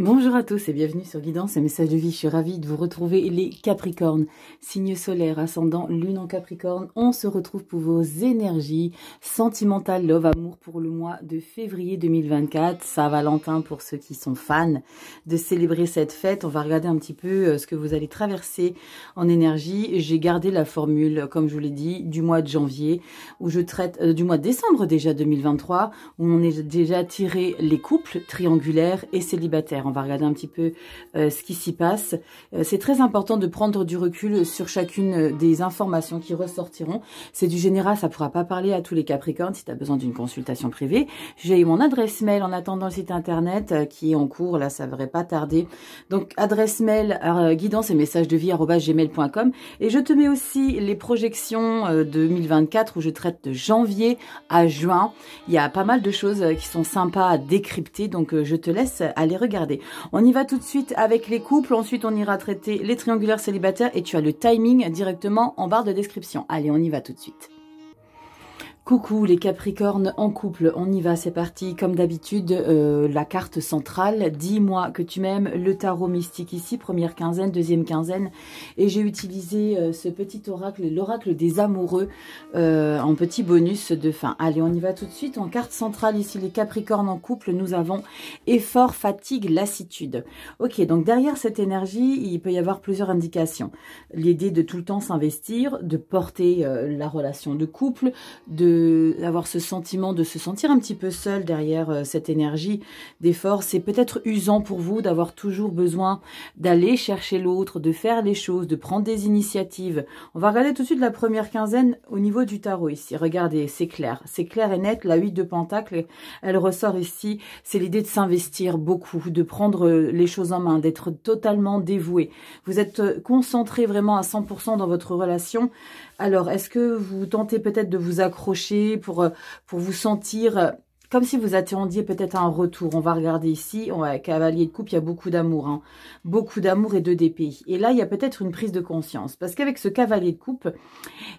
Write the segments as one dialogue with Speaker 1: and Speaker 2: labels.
Speaker 1: Bonjour à tous et bienvenue sur Guidance et Message de vie. Je suis ravie de vous retrouver les Capricornes. Signe solaire, ascendant, lune en Capricorne. On se retrouve pour vos énergies sentimentales, love, amour pour le mois de février 2024. Saint-Valentin pour ceux qui sont fans de célébrer cette fête. On va regarder un petit peu euh, ce que vous allez traverser en énergie. J'ai gardé la formule, comme je vous l'ai dit, du mois de janvier où je traite, euh, du mois de décembre déjà 2023, où on est déjà tiré les couples triangulaires et célibataires. On va regarder un petit peu euh, ce qui s'y passe. Euh, c'est très important de prendre du recul sur chacune euh, des informations qui ressortiront. C'est du général, ça pourra pas parler à tous les Capricornes si tu as besoin d'une consultation privée. J'ai mon adresse mail en attendant le site internet qui est en cours. Là, ça devrait pas tarder. Donc, adresse mail, guidance et message de vie gmail.com. Et je te mets aussi les projections 2024 où je traite de janvier à juin. Il y a pas mal de choses qui sont sympas à décrypter. Donc, je te laisse aller regarder. On y va tout de suite avec les couples, ensuite on ira traiter les triangulaires célibataires et tu as le timing directement en barre de description. Allez, on y va tout de suite. Coucou les Capricornes en couple, on y va, c'est parti. Comme d'habitude, euh, la carte centrale, dis-moi que tu m'aimes, le tarot mystique ici, première quinzaine, deuxième quinzaine. Et j'ai utilisé euh, ce petit oracle, l'oracle des amoureux, euh, en petit bonus de fin. Allez, on y va tout de suite. En carte centrale ici, les Capricornes en couple, nous avons effort, fatigue, lassitude. Ok, donc derrière cette énergie, il peut y avoir plusieurs indications. L'idée de tout le temps s'investir, de porter la relation de couple, de d'avoir ce sentiment de se sentir un petit peu seul derrière euh, cette énergie d'effort. C'est peut-être usant pour vous d'avoir toujours besoin d'aller chercher l'autre, de faire les choses, de prendre des initiatives. On va regarder tout de suite la première quinzaine au niveau du tarot ici. Regardez, c'est clair. C'est clair et net. La huit de Pentacle, elle ressort ici. C'est l'idée de s'investir beaucoup, de prendre euh, les choses en main, d'être totalement dévoué. Vous êtes euh, concentré vraiment à 100% dans votre relation alors, est-ce que vous tentez peut-être de vous accrocher pour, euh, pour vous sentir euh, comme si vous attendiez peut-être un retour. On va regarder ici, ouais, cavalier de coupe, il y a beaucoup d'amour. Hein. Beaucoup d'amour et de d'épée. Et là, il y a peut-être une prise de conscience. Parce qu'avec ce cavalier de coupe,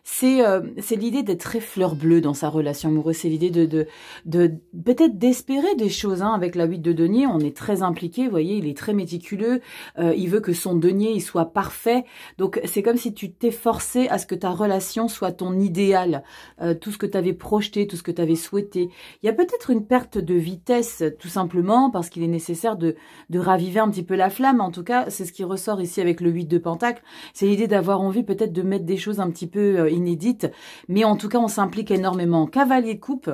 Speaker 1: c'est euh, l'idée d'être très fleur bleue dans sa relation amoureuse. C'est l'idée de, de, de peut-être d'espérer des choses. Hein. Avec la 8 de denier, on est très impliqué. Vous voyez, il est très méticuleux. Euh, il veut que son denier il soit parfait. Donc, c'est comme si tu t'es forcé à ce que ta relation soit ton idéal. Euh, tout ce que tu avais projeté, tout ce que tu avais souhaité. Il y a peut-être une perte de vitesse, tout simplement, parce qu'il est nécessaire de, de raviver un petit peu la flamme. En tout cas, c'est ce qui ressort ici avec le 8 de Pentacle. C'est l'idée d'avoir envie peut-être de mettre des choses un petit peu euh, inédites. Mais en tout cas, on s'implique énormément. Cavalier coupe,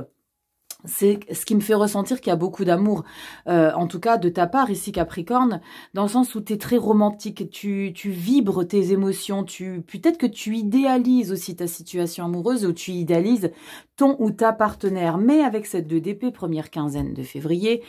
Speaker 1: c'est ce qui me fait ressentir qu'il y a beaucoup d'amour, euh, en tout cas de ta part ici Capricorne, dans le sens où tu es très romantique, tu, tu vibres tes émotions, tu peut-être que tu idéalises aussi ta situation amoureuse ou tu idéalises ton ou ta partenaire. Mais avec cette 2DP, première quinzaine de février,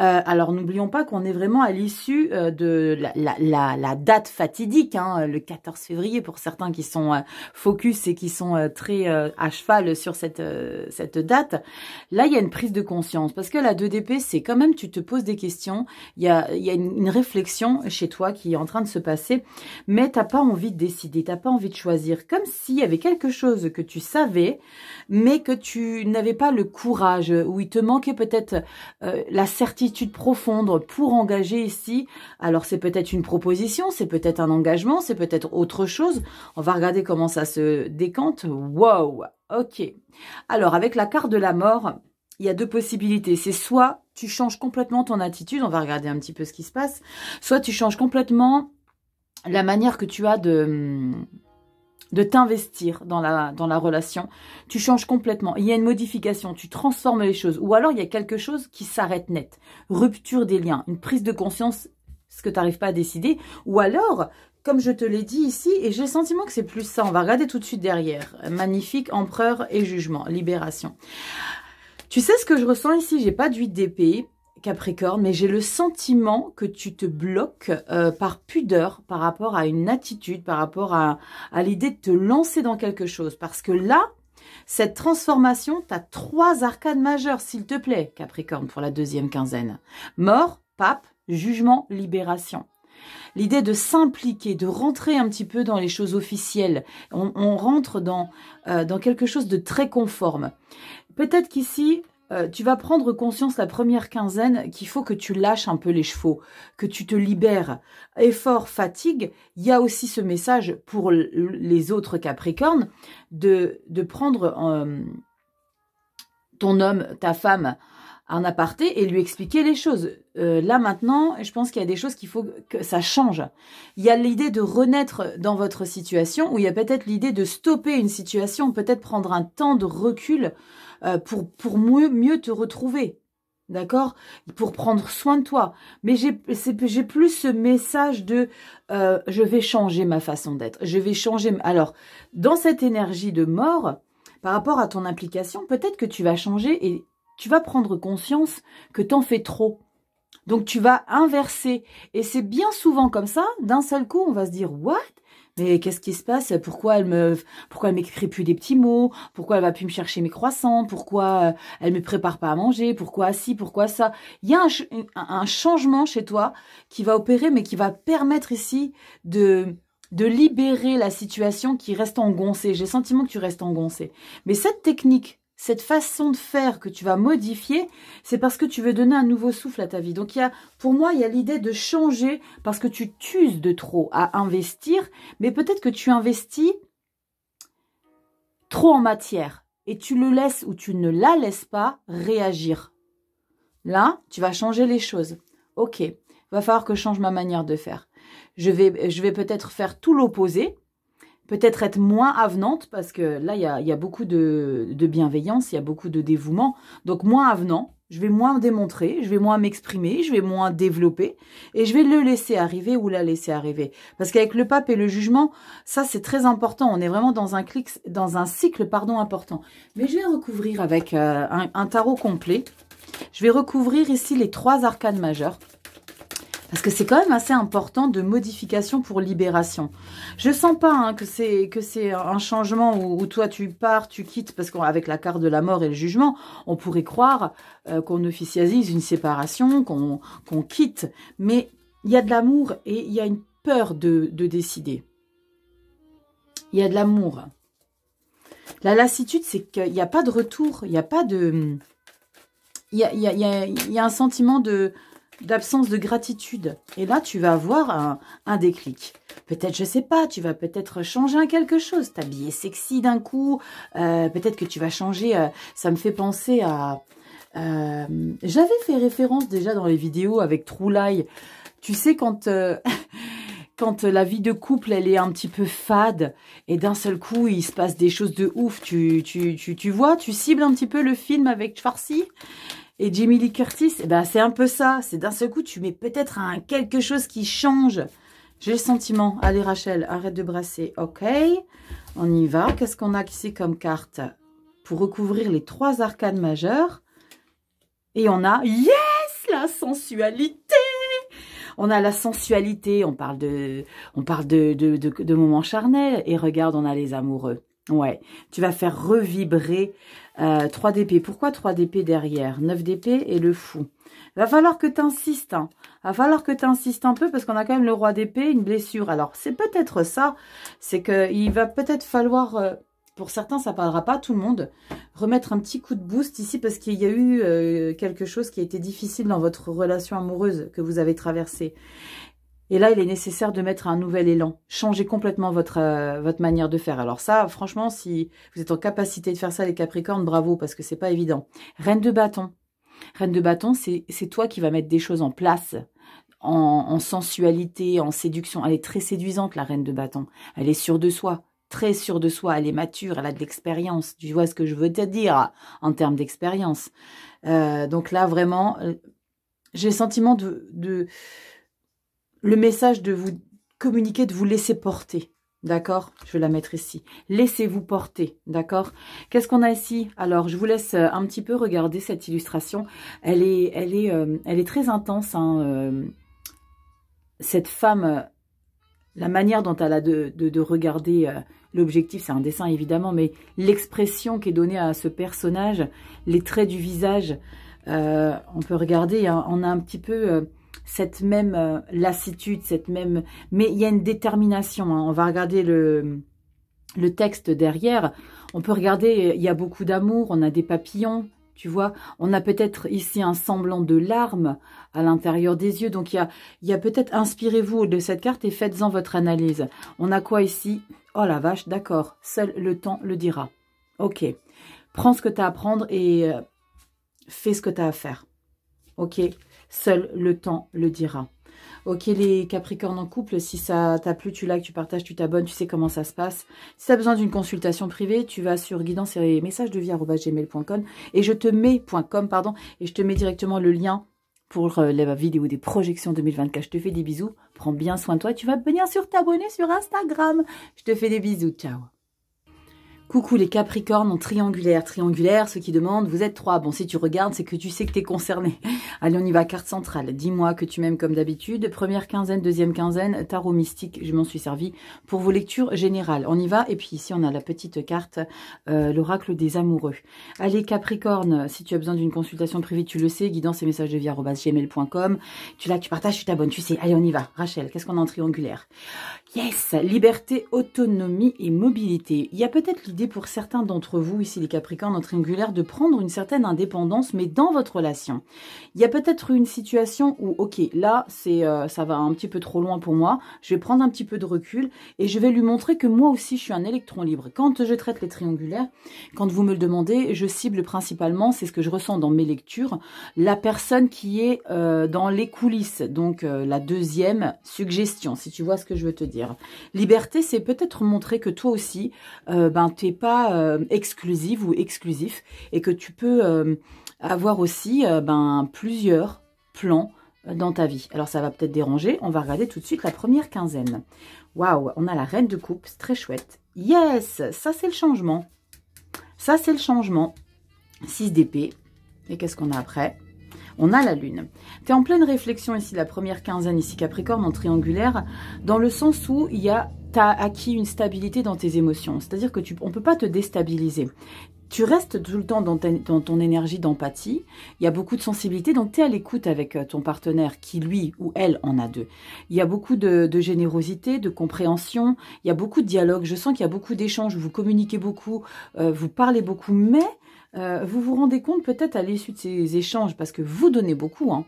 Speaker 1: euh, alors n'oublions pas qu'on est vraiment à l'issue euh, de la, la, la, la, date fatidique, hein, le 14 février pour certains qui sont focus et qui sont très à cheval sur cette, cette date. Là, il y a une prise de conscience Parce que la 2DP, c'est quand même, tu te poses des questions, il y a, y a une, réflexion chez toi qui est en train de se passer, mais tu t'as pas envie de décider, tu t'as pas envie de choisir. Comme s'il y avait quelque chose que tu savais, mais que tu n'avais pas le courage, ou il te manquait peut-être euh, la certitude profonde pour engager ici. Alors c'est peut-être une proposition, c'est peut-être un engagement, c'est peut-être autre chose. On va regarder comment ça se décante. Wow Ok. Alors, avec la carte de la mort, il y a deux possibilités. C'est soit tu changes complètement ton attitude, on va regarder un petit peu ce qui se passe, soit tu changes complètement la manière que tu as de, de t'investir dans la, dans la relation. Tu changes complètement. Il y a une modification, tu transformes les choses. Ou alors, il y a quelque chose qui s'arrête net. Rupture des liens, une prise de conscience, ce que tu n'arrives pas à décider. Ou alors, comme je te l'ai dit ici, et j'ai le sentiment que c'est plus ça. On va regarder tout de suite derrière. Magnifique, empereur et jugement, libération. Tu sais ce que je ressens ici J'ai pas d'huile d'épée, Capricorne, mais j'ai le sentiment que tu te bloques euh, par pudeur, par rapport à une attitude, par rapport à, à l'idée de te lancer dans quelque chose. Parce que là, cette transformation, tu as trois arcades majeures, s'il te plaît, Capricorne, pour la deuxième quinzaine. Mort, pape, jugement, libération l'idée de s'impliquer, de rentrer un petit peu dans les choses officielles. On, rentre dans, euh, dans quelque chose de très conforme. Peut-être qu'ici, euh, tu vas prendre conscience la première quinzaine qu'il faut que tu lâches un peu les chevaux, que tu te libères. Effort, fatigue, il y a aussi ce message pour les autres Capricornes de, de prendre euh, ton homme, ta femme, en aparté et lui expliquer les choses. Euh, là maintenant, je pense qu'il y a des choses qu'il faut que ça change. Il y a l'idée de renaître dans votre situation, ou il y a peut-être l'idée de stopper une situation, peut-être prendre un temps de recul euh, pour, pour mieux, te retrouver. D'accord Pour prendre soin de toi. Mais j'ai plus ce message de euh, je vais changer ma façon d'être. Je vais changer. Alors, dans cette énergie de mort, par rapport à ton implication, peut-être que tu vas changer et tu vas prendre conscience que t'en fais trop. Donc tu vas inverser. Et c'est bien souvent comme ça, d'un seul coup, on va se dire What Mais qu'est-ce qui se passe Pourquoi elle me pourquoi elle m'écrit plus des petits mots Pourquoi elle va plus me chercher mes croissants Pourquoi euh, elle me prépare pas à manger Pourquoi si Pourquoi ça Il y a un, changement chez toi qui va opérer, mais qui va permettre ici de de libérer la situation qui reste engoncée. J'ai le sentiment que tu restes engoncée. Mais cette technique cette façon de faire que tu vas modifier, c'est parce que tu veux donner un nouveau souffle à ta vie. Donc, pour moi, il y a l'idée de changer parce que tu t'uses de trop à investir, mais peut-être que tu investis trop en matière et tu le laisses ou tu ne la laisses pas réagir. Là, tu vas changer les choses. Ok, va falloir que je change ma manière de faire. Je vais, je vais peut-être faire tout l'opposé peut-être être moins avenante, parce que là, il y a, beaucoup de, bienveillance, il y a beaucoup de dévouement. Donc, moins avenant, je vais moins démontrer, je vais moins m'exprimer, je vais moins développer, et je vais le laisser arriver ou la laisser arriver. Parce qu'avec le pape et le jugement, ça, c'est très important. On est vraiment dans un, clic, dans un cycle pardon, important. Mais je vais recouvrir avec euh, un, tarot complet. Je vais recouvrir ici les trois arcanes majeures. Parce que c'est quand même assez important de modification pour libération. Je sens pas hein, que c'est que c'est un changement où, toi tu pars, tu quittes, parce qu'avec la carte de la mort et le jugement, on pourrait croire euh, qu'on officialise une séparation, qu'on qu'on quitte. Mais il y a de l'amour et il y a une peur de, de décider. Il y a de l'amour. La lassitude, c'est qu'il n'y a pas de retour, il n'y a pas de... Il a, y, y a, un sentiment de, d'absence de gratitude. Et là, tu vas avoir un, déclic. Peut-être, je sais pas, tu vas peut-être changer quelque chose, t'habiller sexy d'un coup. Euh, peut-être que tu vas changer. Euh, ça me fait penser à. Euh, j'avais fait référence déjà dans les vidéos avec Troulaille. Tu sais quand. quand la vie de couple, elle est un petit peu fade, et d'un seul coup, il se passe des choses de ouf. Tu, tu, tu, vois, tu cibles un petit peu le film avec Farsi et Jamie Lee Curtis, eh ben, c'est un peu ça. C'est d'un seul coup, tu mets peut-être quelque chose qui change. J'ai le sentiment. Allez, Rachel, arrête de brasser. OK, on y va. Qu'est-ce qu'on a ici comme carte Pour recouvrir les trois arcanes majeures. Et on a, yes, la sensualité on a la sensualité, on parle de, on parle de, de, de moments charnels, et regarde, on a les amoureux. Ouais, tu vas faire revibrer euh, 3 d'épée. Pourquoi 3 d'épée derrière 9 d'épée et le fou. Va falloir que tu insistes. Hein. Va falloir que tu insistes un peu parce qu'on a quand même le roi d'épée, une blessure. Alors, c'est peut-être ça. C'est qu'il va peut-être falloir... Euh, pour certains, ça parlera pas, tout le monde, remettre un petit coup de boost ici parce qu'il y a eu euh, quelque chose qui a été difficile dans votre relation amoureuse que vous avez traversée. Et là, il est nécessaire de mettre un nouvel élan. Changer complètement votre, euh, votre manière de faire. Alors ça, franchement, si vous êtes en capacité de faire ça, les Capricornes, bravo, parce que c'est pas évident. Reine de bâton. Reine de bâton, c'est toi qui va mettre des choses en place. En, en, sensualité, en séduction. Elle est très séduisante, la reine de bâton. Elle est sûre de soi, très sûre de soi. Elle est mature, elle a de l'expérience. Tu vois ce que je veux te dire en termes d'expérience. Euh, donc là, vraiment, euh, j'ai le sentiment de, de le message de vous communiquer, de vous laisser porter. D'accord Je vais la mettre ici. Laissez-vous porter, d'accord Qu'est-ce qu'on a ici Alors, je vous laisse euh, un petit peu regarder cette illustration. Elle est, elle est, euh, elle est très intense. Hein, euh, cette femme, la manière dont elle a de, de, regarder l'objectif, c'est un dessin évidemment, mais l'expression qui est donnée à ce personnage, les traits du visage, on peut regarder, hein, on a un petit peu cette même euh, lassitude, cette même... Mais il y a une détermination. Hein. On va regarder le, le texte derrière. On peut regarder, il y a beaucoup d'amour, on a des papillons, tu vois, on a peut-être ici un semblant de larmes à l'intérieur des yeux. Donc, il y a, y a peut-être, inspirez-vous de cette carte et faites-en votre analyse. On a quoi ici Oh la vache, d'accord, seul le temps le dira. Ok, prends ce que tu as à prendre et euh, fais ce que tu as à faire. Ok Seul le temps le dira. Ok les Capricornes en couple, si ça t'a plu, tu likes, tu partages, tu t'abonnes, tu sais comment ça se passe. Si tu as besoin d'une consultation privée, tu vas sur guidance et messages de vie.gmail.com et je te mets .com, pardon, et je te mets directement le lien pour euh, la vidéo des projections 2024. Je te fais des bisous, prends bien soin de toi tu vas venir sur t'abonner sur Instagram. Je te fais des bisous, ciao Coucou les Capricornes en triangulaire. Triangulaire, ceux qui demandent, vous êtes trois. Bon, si tu regardes, c'est que tu sais que tu es concerné. Allez, on y va, carte centrale. Dis-moi que tu m'aimes comme d'habitude. Première quinzaine, deuxième quinzaine, tarot mystique, je m'en suis servi pour vos lectures générales. On y va, et puis ici, on a la petite carte, euh, l'oracle des amoureux. Allez, Capricorne, si tu as besoin d'une consultation privée, tu le sais, guidance et messages de vie gmail.com. Tu l'as, tu partages, tu t'abonnes, tu sais. Allez, on y va. Rachel, qu'est-ce qu'on a en triangulaire Yes Liberté, autonomie et mobilité. Il y a peut-être l'idée pour certains d'entre vous, ici les Capricornes en triangulaire, de prendre une certaine indépendance, mais dans votre relation y a peut-être une situation où, ok, là, c'est, euh, ça va un petit peu trop loin pour moi. Je vais prendre un petit peu de recul et je vais lui montrer que moi aussi, je suis un électron libre. Quand je traite les triangulaires, quand vous me le demandez, je cible principalement, c'est ce que je ressens dans mes lectures, la personne qui est euh, dans les coulisses. Donc, euh, la deuxième suggestion, si tu vois ce que je veux te dire. Liberté, c'est peut-être montrer que toi aussi, ben, t'es pas exclusive ou exclusif et que tu peux avoir aussi euh, ben, plusieurs plans euh, dans ta vie. Alors ça va peut-être déranger, on va regarder tout de suite la première quinzaine. Waouh, on a la reine de coupe, c'est très chouette. Yes, ça c'est le changement. Ça c'est le changement. 6 d'épée. Et qu'est-ce qu'on a après on a la Lune. Tu es en pleine réflexion ici, la première quinzaine ici Capricorne en triangulaire, dans le sens où il y tu as acquis une stabilité dans tes émotions. C'est-à-dire que tu, on peut pas te déstabiliser tu restes tout le temps dans, ton énergie d'empathie. Il y a beaucoup de sensibilité, donc tu es à l'écoute avec euh, ton partenaire qui, lui ou elle, en a deux. Il y a beaucoup de, générosité, de compréhension, il y a beaucoup de dialogue. Je sens qu'il y a beaucoup d'échanges, vous communiquez beaucoup, euh, vous parlez beaucoup, mais euh, vous vous rendez compte peut-être à l'issue de ces échanges, parce que vous donnez beaucoup, hein.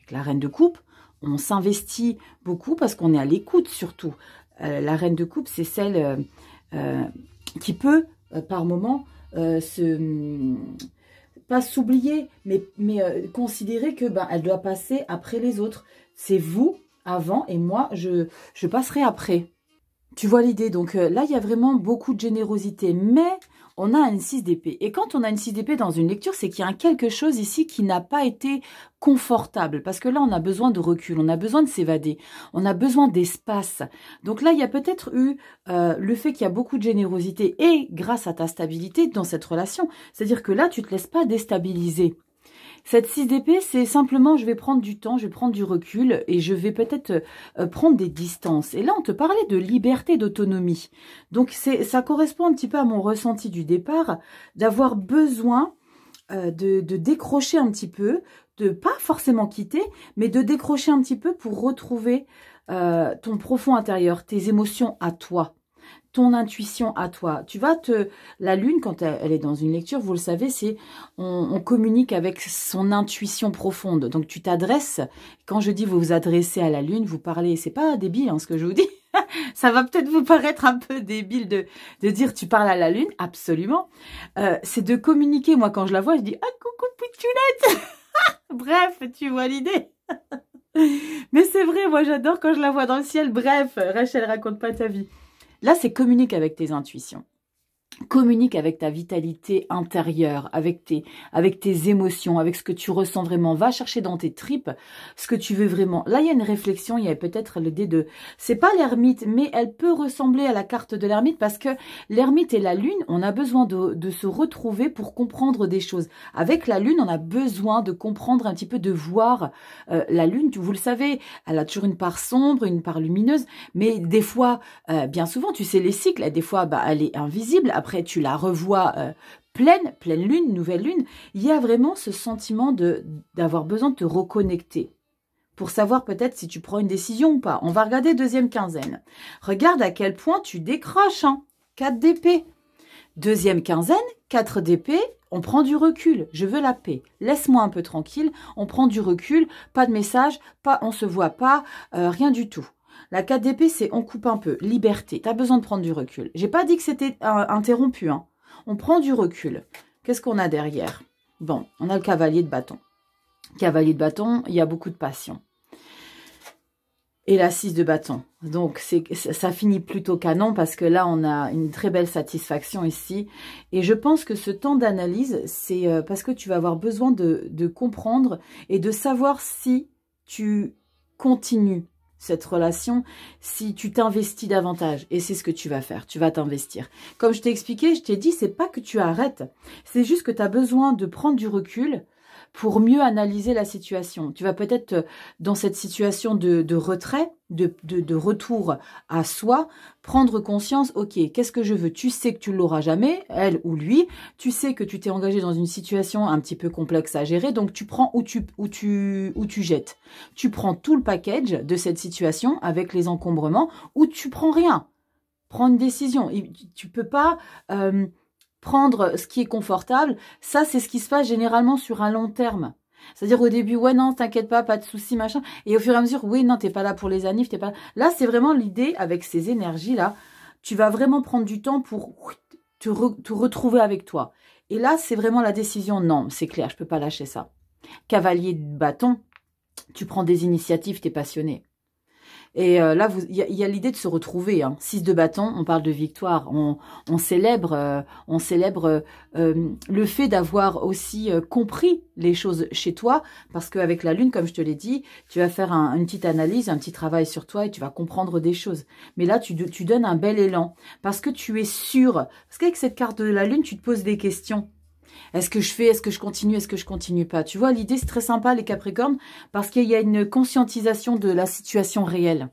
Speaker 1: avec la reine de coupe, on s'investit beaucoup parce qu'on est à l'écoute surtout. la reine de coupe, c'est celle qui peut, par moment, euh, se hum, pas s'oublier, mais, mais euh, considérer que ben, elle doit passer après les autres. C'est vous avant et moi, je, je passerai après. Tu vois l'idée, donc euh, là, il y a vraiment beaucoup de générosité, mais on a une 6 d'épée. Et quand on a une 6 d'épée dans une lecture, c'est qu'il y a quelque chose ici qui n'a pas été confortable. Parce que là, on a besoin de recul, on a besoin de s'évader, on a besoin d'espace. Donc là, il y a peut-être eu euh, le fait qu'il y a beaucoup de générosité et grâce à ta stabilité dans cette relation. C'est-à-dire que là, tu te laisses pas déstabiliser. Cette 6 d'épée, c'est simplement, je vais prendre du temps, je vais prendre du recul et je vais peut-être euh, prendre des distances. Et là, on te parlait de liberté, d'autonomie. Donc, ça correspond un petit peu à mon ressenti du départ, d'avoir besoin euh, de, décrocher un petit peu, de pas forcément quitter, mais de décrocher un petit peu pour retrouver euh, ton profond intérieur, tes émotions à toi ton intuition à toi. Tu vas te... La lune, quand elle est dans une lecture, vous le savez, c'est on, communique avec son intuition profonde. Donc tu t'adresses. Quand je dis vous vous adressez à la lune, vous parlez. C'est pas débile hein, ce que je vous dis. Ça va peut-être vous paraître un peu débile de, de dire tu parles à la lune. Absolument. Euh, c'est de communiquer. Moi, quand je la vois, je dis ah coucou pitchounette. Bref, tu vois l'idée. Mais c'est vrai, moi j'adore quand je la vois dans le ciel. Bref, Rachel, raconte pas ta vie. Là, c'est communique avec tes intuitions communique avec ta vitalité intérieure, avec tes, avec tes émotions, avec ce que tu ressens vraiment. Va chercher dans tes tripes ce que tu veux vraiment. Là, il y a une réflexion, il y a peut-être le l'idée de... C'est pas l'ermite, mais elle peut ressembler à la carte de l'ermite parce que l'ermite et la lune, on a besoin de, se retrouver pour comprendre des choses. Avec la lune, on a besoin de comprendre un petit peu, de voir euh, la lune. Vous le savez, elle a toujours une part sombre, une part lumineuse, mais des fois, euh, bien souvent, tu sais les cycles, des fois, bah, elle est invisible après tu la revois euh, pleine, pleine lune, nouvelle lune, il y a vraiment ce sentiment d'avoir besoin de te reconnecter pour savoir peut-être si tu prends une décision ou pas. On va regarder deuxième quinzaine. Regarde à quel point tu décroches. Hein. 4 d'épée. Deuxième quinzaine, 4 d'épée, on prend du recul. Je veux la paix. Laisse-moi un peu tranquille. On prend du recul. Pas de message. Pas, on se voit pas. Euh, rien du tout. La 4 d'épée, c'est on coupe un peu, liberté, tu as besoin de prendre du recul. J'ai pas dit que c'était euh, interrompu, hein. on prend du recul. Qu'est-ce qu'on a derrière Bon, on a le cavalier de bâton. Cavalier de bâton, il y a beaucoup de passion. Et la de bâton. Donc, ça finit plutôt canon parce que là, on a une très belle satisfaction ici. Et je pense que ce temps d'analyse, c'est euh, parce que tu vas avoir besoin de comprendre et de savoir si tu continues cette relation si tu t'investis davantage. Et c'est ce que tu vas faire, tu vas t'investir. Comme je t'ai expliqué, je t'ai dit, c'est pas que tu arrêtes, c'est juste que tu as besoin de prendre du recul, pour mieux analyser la situation. Tu vas peut-être euh, dans cette situation de, retrait, de, retour à soi, prendre conscience, ok, qu'est-ce que je veux Tu sais que tu l'auras jamais, elle ou lui, tu sais que tu t'es engagé dans une situation un petit peu complexe à gérer, donc tu prends ou tu, ou tu, ou tu jettes. Tu prends tout le package de cette situation avec les encombrements ou tu prends rien. Prends une décision. Tu peux pas... Euh, prendre ce qui est confortable, ça c'est ce qui se passe généralement sur un long terme. C'est-à-dire au début, ouais, non, t'inquiète pas, pas de soucis, machin. Et au fur et à mesure, oui, non, t'es pas là pour les anifs, t'es pas là. Là, c'est vraiment l'idée, avec ces énergies-là, tu vas vraiment prendre du temps pour te, retrouver avec toi. Et là, c'est vraiment la décision, non, c'est clair, je peux pas lâcher ça. Cavalier de bâton, tu prends des initiatives, t'es passionné. Et euh, là, il y a, l'idée de se retrouver. Hein. Six de bâton, on parle de victoire. On, on célèbre, euh, on célèbre euh, le fait d'avoir aussi compris les choses chez toi. Parce qu'avec la lune, comme je te l'ai dit, tu vas faire un, une petite analyse, un petit travail sur toi et tu vas comprendre des choses. Mais là, tu, tu donnes un bel élan. Parce que tu es sûr. Parce qu'avec cette carte de la lune, tu te poses des questions. Est-ce que je fais Est-ce que je continue Est-ce que je continue pas Tu vois, l'idée, c'est très sympa, les Capricornes, parce qu'il y a une conscientisation de la situation réelle.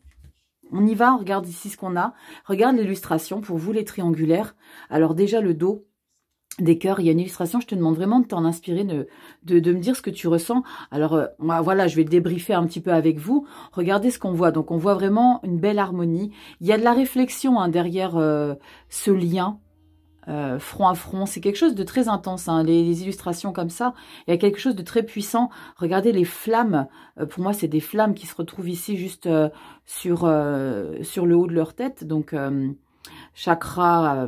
Speaker 1: On y va, on regarde ici ce qu'on a. Regarde l'illustration, pour vous, les triangulaires. Alors déjà, le dos, des cœurs, il y a une illustration, je te demande vraiment de t'en inspirer, de, de, me dire ce que tu ressens. Alors euh, voilà, je vais débriefer un petit peu avec vous. Regardez ce qu'on voit. Donc on voit vraiment une belle harmonie. Il y a de la réflexion hein, derrière euh, ce lien euh, front à front. C'est quelque chose de très intense, hein, les, illustrations comme ça. Il y a quelque chose de très puissant. Regardez les flammes. Euh, pour moi, c'est des flammes qui se retrouvent ici juste euh, sur, sur le haut de leur tête. Donc, chakra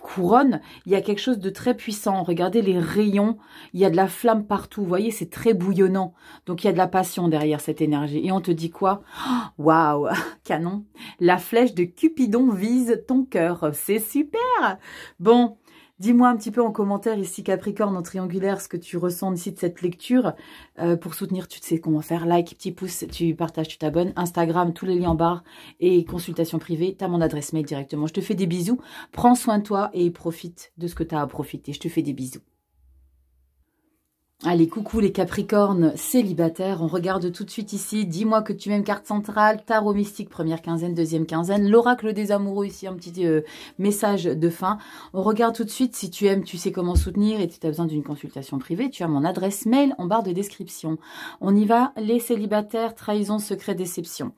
Speaker 1: couronne, il y a quelque chose de très puissant. Regardez les rayons, il y a de la flamme partout. Vous voyez, c'est très bouillonnant. Donc, il y a de la passion derrière cette énergie. Et on te dit quoi oh, Waouh wow, Canon La flèche de Cupidon vise ton cœur. C'est super Bon, Dis-moi un petit peu en commentaire ici, Capricorne, en triangulaire, ce que tu ressens ici de cette lecture. Euh, pour soutenir, tu sais comment faire. Like, petit pouce, tu partages, tu t'abonnes. Instagram, tous les liens en barre et consultation privée. Tu as mon adresse mail directement. Je te fais des bisous. Prends soin de toi et profite de ce que tu as à profiter. Je te fais des bisous. Allez, coucou les Capricornes célibataires, on regarde tout de suite ici, dis-moi que tu aimes carte centrale, tarot mystique, première quinzaine, deuxième quinzaine, l'oracle des amoureux ici, un petit euh, message de fin. On regarde tout de suite, si tu aimes, tu sais comment soutenir et tu as besoin d'une consultation privée, tu as mon adresse mail en barre de description. On y va, les célibataires, trahison, secret, déception.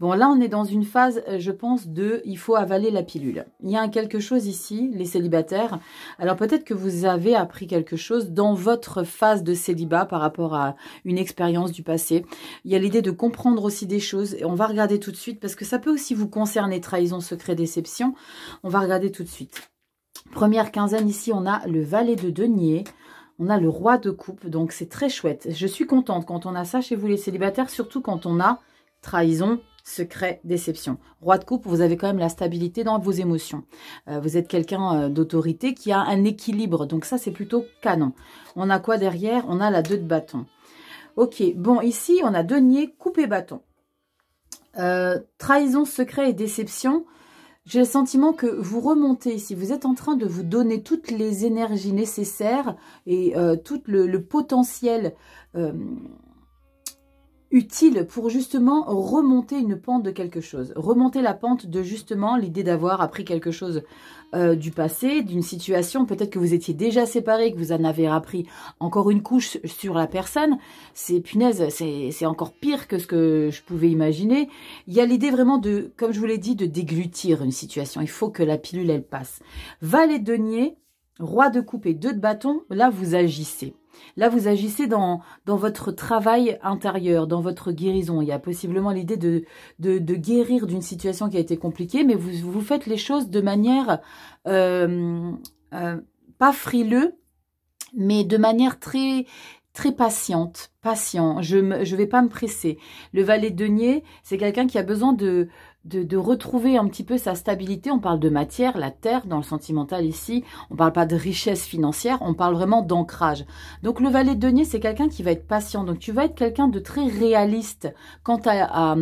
Speaker 1: Bon, là on est dans une phase, euh, je pense, de il faut avaler la pilule. Il y a quelque chose ici, les célibataires, alors peut-être que vous avez appris quelque chose dans votre phase de célibat par rapport à une expérience du passé. Il y a l'idée de comprendre aussi des choses. Et on va regarder tout de suite parce que ça peut aussi vous concerner trahison, secret, déception. On va regarder tout de suite. Première quinzaine ici, on a le valet de denier. On a le roi de coupe, donc c'est très chouette. Je suis contente quand on a ça chez vous les célibataires, surtout quand on a trahison, secret, déception. Roi de coupe, vous avez quand même la stabilité dans vos émotions. Euh, vous êtes quelqu'un euh, d'autorité qui a un équilibre. Donc ça, c'est plutôt canon. On a quoi derrière On a la deux de bâton. Ok, bon, ici, on a denier, coupe et bâton. Euh, trahison, secret et déception. J'ai le sentiment que vous remontez ici, vous êtes en train de vous donner toutes les énergies nécessaires et tout le, potentiel utile pour justement remonter une pente de quelque chose, remonter la pente de justement l'idée d'avoir appris quelque chose euh, du passé, d'une situation, peut-être que vous étiez déjà séparé, que vous en avez appris encore une couche sur la personne, c'est punaise, c'est encore pire que ce que je pouvais imaginer. Il y a l'idée vraiment de, comme je vous l'ai dit, de déglutir une situation, il faut que la pilule elle passe. Valet de denier, roi de coupe et deux de bâton, là vous agissez. Là, vous agissez dans, dans votre travail intérieur, dans votre guérison. Il y a possiblement l'idée de, de, guérir d'une situation qui a été compliquée, mais vous, vous faites les choses de manière euh, euh, pas frileux, mais de manière très très patiente, patient. Je ne vais pas me presser. Le valet de denier, c'est quelqu'un qui a besoin de, de, retrouver un petit peu sa stabilité. On parle de matière, la terre, dans le sentimental ici. On parle pas de richesse financière, on parle vraiment d'ancrage. Donc le valet de denier, c'est quelqu'un qui va être patient. Donc tu vas être quelqu'un de très réaliste quant à, à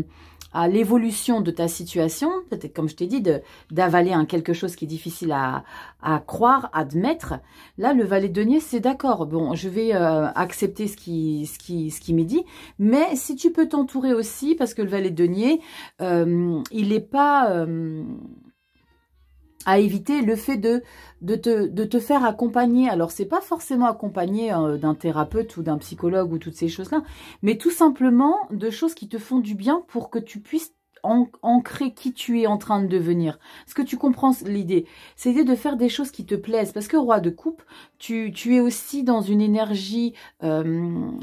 Speaker 1: à l'évolution de ta situation, peut-être comme je t'ai dit, d'avaler un quelque chose qui est difficile à, à croire, admettre. Là, le valet de denier, c'est d'accord. Bon, je vais euh, accepter ce qui, ce qui, ce qui m'est dit. Mais si tu peux t'entourer aussi, parce que le valet de denier, euh, il n'est pas... Euh, à éviter le fait de, de, te, de te faire accompagner. Alors, c'est pas forcément accompagner hein, d'un thérapeute ou d'un psychologue ou toutes ces choses-là, mais tout simplement de choses qui te font du bien pour que tu puisses Ancré qui tu es en train de devenir. Est-ce que tu comprends l'idée C'est l'idée de faire des choses qui te plaisent. Parce que roi de coupe, tu, tu es aussi dans une énergie euh,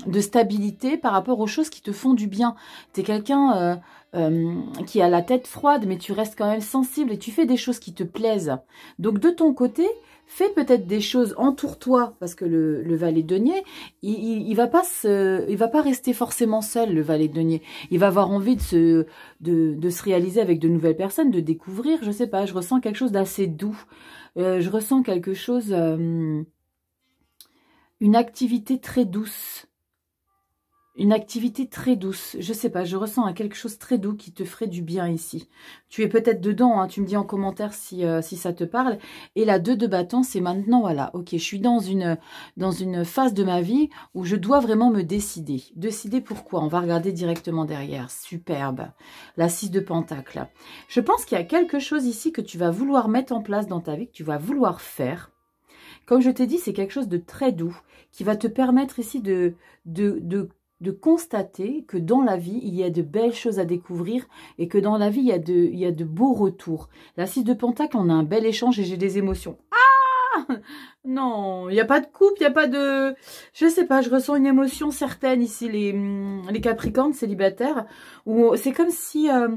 Speaker 1: de stabilité par rapport aux choses qui te font du bien. Tu es quelqu'un euh, euh, qui a la tête froide, mais tu restes quand même sensible et tu fais des choses qui te plaisent. Donc de ton côté, fais peut-être des choses, entoure-toi, parce que le, le valet denier, il, il, va pas se, il va pas rester forcément seul, le valet denier. Il va avoir envie de se, de, de se réaliser avec de nouvelles personnes, de découvrir, je sais pas, je ressens quelque chose d'assez doux. Euh, je ressens quelque chose, euh, une activité très douce une activité très douce. Je sais pas, je ressens un quelque chose très doux qui te ferait du bien ici. Tu es peut-être dedans, hein. tu me dis en commentaire si, euh, si ça te parle. Et la 2 de bâton, c'est maintenant, voilà, ok, je suis dans une, dans une phase de ma vie où je dois vraiment me décider. Décider pourquoi On va regarder directement derrière. Superbe. La 6 de pentacle. Je pense qu'il y a quelque chose ici que tu vas vouloir mettre en place dans ta vie, que tu vas vouloir faire. Comme je t'ai dit, c'est quelque chose de très doux qui va te permettre ici de, de de constater que dans la vie, il y a de belles choses à découvrir et que dans la vie, il y a de, il de beaux retours. La 6 de Pentacle, on a un bel échange et j'ai des émotions. Ah Non, il n'y a pas de coupe, il n'y a pas de... Je sais pas, je ressens une émotion certaine ici, les, hum, les Capricornes célibataires, c'est comme si... Euh,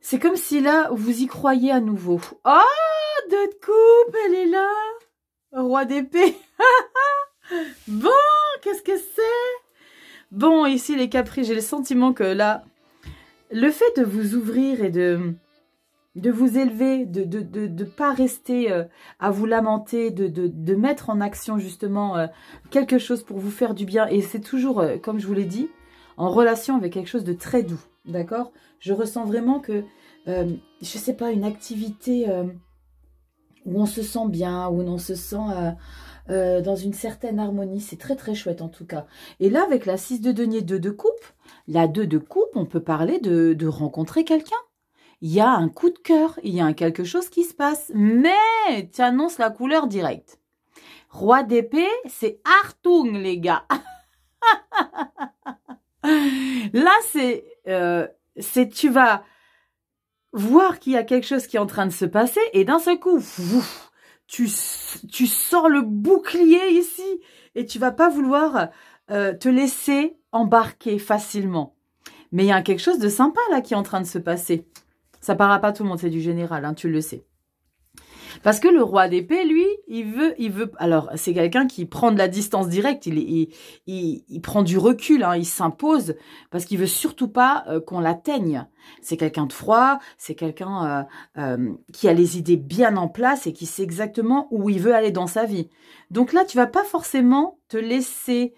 Speaker 1: c'est comme si là, vous y croyez à nouveau. Ah deux de coupe, elle est là Roi d'épée Bon, qu'est-ce que c'est Bon, ici les caprices, j'ai le sentiment que là, le fait de vous ouvrir et de, de vous élever, de ne de, de, pas rester euh, à vous lamenter, de, de, mettre en action justement euh, quelque chose pour vous faire du bien. Et c'est toujours, euh, comme je vous l'ai dit, en relation avec quelque chose de très doux, d'accord Je ressens vraiment que, je ne sais pas, une activité où on se sent bien, où on se sent euh, dans une certaine harmonie. C'est très très chouette en tout cas. Et là, avec la 6 de denier 2 de coupe, la 2 de coupe, on peut parler de, rencontrer quelqu'un. Il y a un coup de cœur, il y a quelque chose qui se passe, mais tu annonces la couleur directe. Roi d'épée, c'est Hartung, les gars. Là, c'est, euh, c'est tu vas voir qu'il y a quelque chose qui est en train de se passer et d'un seul coup, tu, sors le bouclier ici et tu vas pas vouloir euh, te laisser embarquer facilement. Mais il y a quelque chose de sympa là qui est en train de se passer. Ça ne à pas tout le monde, c'est du général, hein, tu le sais. Parce que le roi d'épée, lui, il veut, il veut. Alors, c'est quelqu'un qui prend de la distance directe. Il, il, il, prend du recul. Hein, il s'impose parce qu'il veut surtout pas euh, qu'on l'atteigne. C'est quelqu'un de froid. C'est quelqu'un euh, euh, qui a les idées bien en place et qui sait exactement où il veut aller dans sa vie. Donc là, tu vas pas forcément te laisser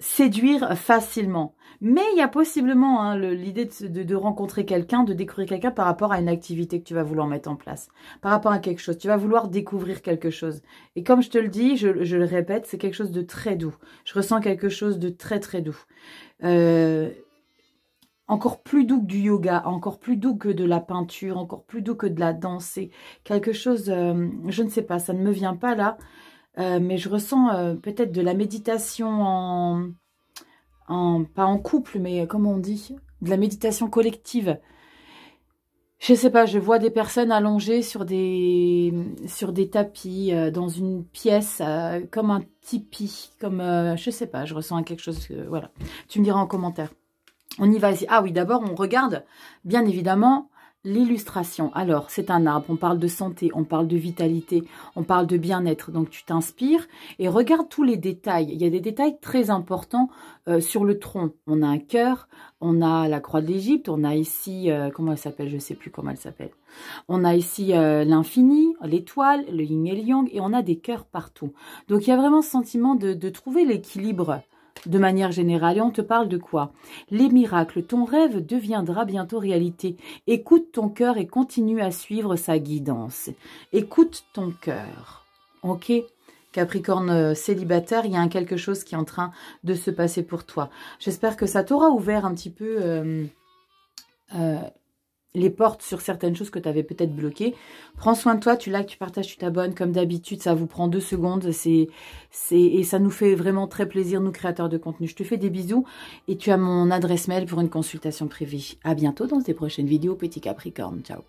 Speaker 1: séduire facilement. Mais il y a possiblement hein, l'idée de, rencontrer quelqu'un, de découvrir quelqu'un par rapport à une activité que tu vas vouloir mettre en place, par rapport à quelque chose. Tu vas vouloir découvrir quelque chose. Et comme je te le dis, je, le répète, c'est quelque chose de très doux. Je ressens quelque chose de très très doux. Euh, encore plus doux que du yoga, encore plus doux que de la peinture, encore plus doux que de la danse. quelque chose, euh, je ne sais pas, ça ne me vient pas là. Euh, mais je ressens peut-être de la méditation en pas en couple, mais comme on dit, de la méditation collective. Je sais pas, je vois des personnes allongées sur des, sur des tapis, euh, dans une pièce, euh, comme un tipi, comme, euh, je sais pas, je ressens quelque chose, euh, voilà. Tu me diras en commentaire. On y va Ah oui, d'abord, on regarde, bien évidemment, l'illustration. Alors, c'est un arbre, on parle de santé, on parle de vitalité, on parle de bien-être. Donc, tu t'inspires et regarde tous les détails. Il y a des détails très importants euh, sur le tronc. On a un cœur, on a la croix de l'Égypte, on a ici, euh, comment elle s'appelle, je ne sais plus comment elle s'appelle. On a ici euh, l'infini, l'étoile, le yin et le yang, et on a des cœurs partout. Donc, il y a vraiment ce sentiment de trouver l'équilibre de manière générale, on te parle de quoi Les miracles, ton rêve deviendra bientôt réalité. Écoute ton cœur et continue à suivre sa guidance. Écoute ton cœur. Ok Capricorne euh, célibataire, il y a quelque chose qui est en train de se passer pour toi. J'espère que ça t'aura ouvert un petit peu euh, euh, les portes sur certaines choses que tu avais peut-être bloquées. Prends soin de toi, tu likes, tu partages, tu t'abonnes. Comme d'habitude, ça vous prend deux secondes. c'est Et ça nous fait vraiment très plaisir, nous créateurs de contenu. Je te fais des bisous et tu as mon adresse mail pour une consultation privée. À bientôt dans des prochaines vidéos, petit Capricorne. Ciao